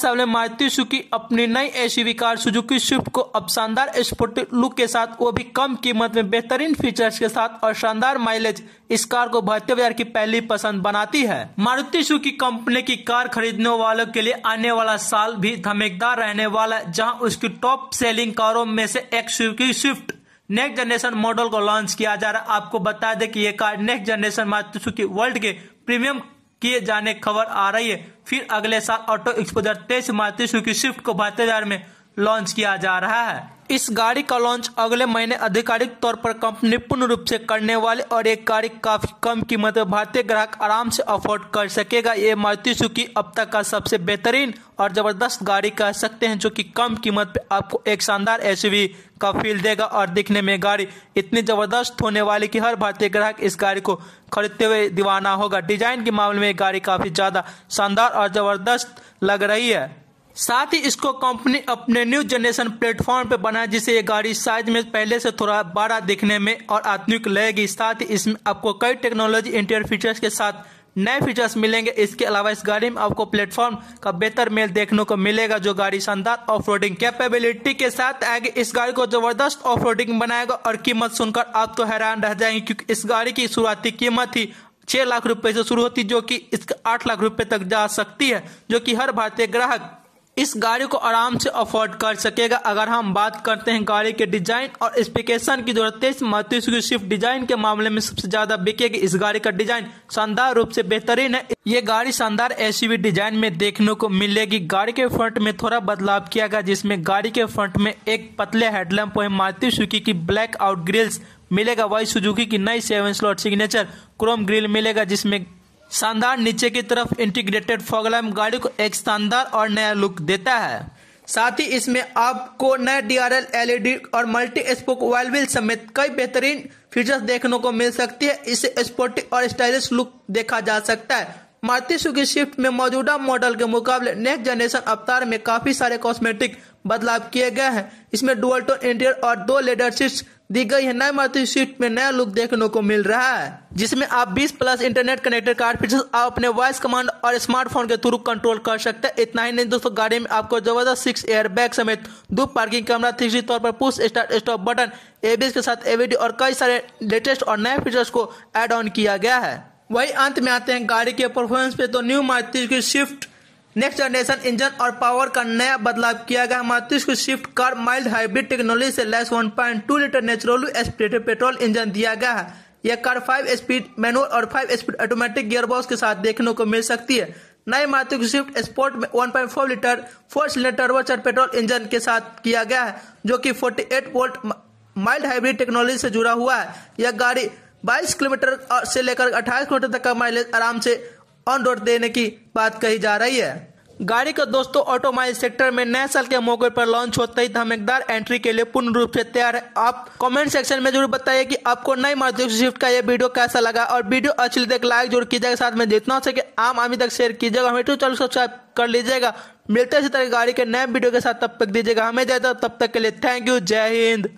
सामने ने मारुति सुकी अपनी नई एसयूवी कार सुजुकी स्विफ्ट को अब शानदार स्पोर्टिव लुक के साथ वो भी कम कीमत में बेहतरीन फीचर्स के साथ और शानदार माइलेज इस कार को भारतीय बाजार की पहली पसंद बनाती है मारुति सुखी कंपनी की कार खरीदने वालों के लिए आने वाला साल भी धमेकदार रहने वाला है जहाँ उसकी टॉप सेलिंग कारों में से एक Suzuki Swift next generation model को लॉन्च किया जा रहा है आपको बता दें कि ये कार नेक्स्ट जनरेशन सुखी वर्ल्ड के प्रीमियम किए जाने खबर आ रही है फिर अगले साल ऑटो एक्सपोजर तेईस मारुति सुजुकी स्विफ्ट को भारतीय बाजार में लॉन्च किया जा रहा है इस गाड़ी का लॉन्च अगले महीने आधिकारिक तौर पर कंपनी पूर्ण रूप से करने वाली और एक गाड़ी काफी कम कीमत में भारतीय ग्राहक आराम से अफोर्ड कर सकेगा ये मारुति सुखी अब तक का सबसे बेहतरीन और जबरदस्त गाड़ी कह सकते हैं जो कि कम कीमत पे आपको एक शानदार एस का फील देगा और दिखने में गाड़ी इतनी जबरदस्त होने वाली की हर भारतीय ग्राहक इस गाड़ी को खरीदते हुए दीवाना होगा डिजाइन के मामले में गाड़ी काफी ज्यादा शानदार और जबरदस्त लग रही है साथ ही इसको कंपनी अपने न्यू जनरेशन प्लेटफॉर्म पर बनाए जिससे ये गाड़ी साइज में पहले से थोड़ा बड़ा दिखने में और आधुनिक लगेगी साथ ही इसमें आपको कई टेक्नोलॉजी इंटीरियर फीचर्स के साथ नए फीचर्स मिलेंगे इसके अलावा इस गाड़ी में आपको प्लेटफॉर्म का बेहतर मेल देखने को मिलेगा जो गाड़ी शानदार ऑफ रोडिंग कैपेबिलिटी के साथ आएगी इस गाड़ी को जबरदस्त ऑफ रोडिंग बनाएगा और कीमत सुनकर आप तो हैरान रह जाएंगे क्योंकि इस गाड़ी की शुरुआती कीमत ही छह लाख रुपए से शुरू होती जो कि इसके आठ लाख रुपए तक जा सकती है जो कि हर भारतीय ग्राहक इस गाड़ी को आराम से अफोर्ड कर सकेगा अगर हम बात करते हैं गाड़ी के डिजाइन और स्पेकेशन की जो तेईस मतीस की स्विफ्ट डिजाइन के मामले में सबसे ज्यादा बिकेगी इस गाड़ी का डिजाइन शानदार रूप से बेहतरीन है ये गाड़ी शानदार एसयूवी डिजाइन में देखने को मिलेगी गाड़ी के फ्रंट में थोड़ा बदलाव किया गया जिसमें गाड़ी के फ्रंट में एक पतले हेडलैम्प है मारती सुखी की ब्लैक आउट ग्रिल्स मिलेगा वही सुजुकी की नई seven slot signature chrome grille मिलेगा जिसमें शानदार नीचे की तरफ इंटीग्रेटेड फॉगलैम गाड़ी को एक शानदार और नया लुक देता है साथ ही इसमें आपको नए डीआरएल एलईडी e और मल्टी स्पोक वाइल समेत कई बेहतरीन फीचर्स देखने को मिल सकती है इसे स्पोर्टी और स्टाइलिश लुक देखा जा सकता है मारुति सुजुकी स्विफ्ट में मौजूदा मॉडल के मुकाबले नेक्स्ट जनरेशन अवतार में काफी सारे कॉस्मेटिक बदलाव किए गए हैं इसमें डुअल टोन इंटीरियर और दो लेडर सीट दी गई है नए मारुति स्विफ्ट में नया लुक देखने को मिल रहा है जिसमें आप 20 plus internet connected car features आप अपने वॉइस कमांड और स्मार्टफोन के थ्रू कंट्रोल कर सकते हैं इतना ही नहीं दोस्तों गाड़ी में आपको जबरदस्त सिक्स एयर बैग समेत दो पार्किंग कैमरा तीसरी तौर पर push start stop button ABS के साथ एवीडी और कई सारे लेटेस्ट और नए फीचर्स को एड ऑन किया गया है वही अंत में आते हैं गाड़ी के परफॉर्मेंस पे तो new Maruti Swift next generation engine और पावर का नया बदलाव किया गया मारुति को Swift car mild hybrid technology से point 1.2 litre natural aspirated petrol engine दिया गया है यह कार 5 स्पीड मैनुअल और 5 स्पीड ऑटोमेटिक गियरबॉक्स के साथ देखने को मिल सकती है नए मारुति स्विफ्ट स्पोर्ट में one litre four cylinder turbocharge petrol engine के साथ किया गया है जो की forty volt mild hybrid technology से जुड़ा हुआ है यह गाड़ी 22 किलोमीटर से लेकर 28 किलोमीटर तक का माइलेज आराम से ऑन रोड देने की बात कही जा रही है गाड़ी को दोस्तों ऑटोमाइल सेक्टर में नए साल के मौके पर लॉन्च होते ही धमाकेदार एंट्री के लिए पूर्ण रूप से तैयार है आप कमेंट सेक्शन में जरूर बताइए कि आपको नई मारुति स्विफ्ट का यह वीडियो कैसा लगा और वीडियो अच्छी लगे तो लाइक जरूर कीजिएगा साथ में जितना हो सके आम आदमी तक शेयर कीजिएगा हमें चैनल सब्सक्राइब कर लीजिएगा मिलते इसी तरह गाड़ी के नए वीडियो के साथ तब तक दीजिएगा हमें जाता तब तक के लिए थैंक यू जय हिंद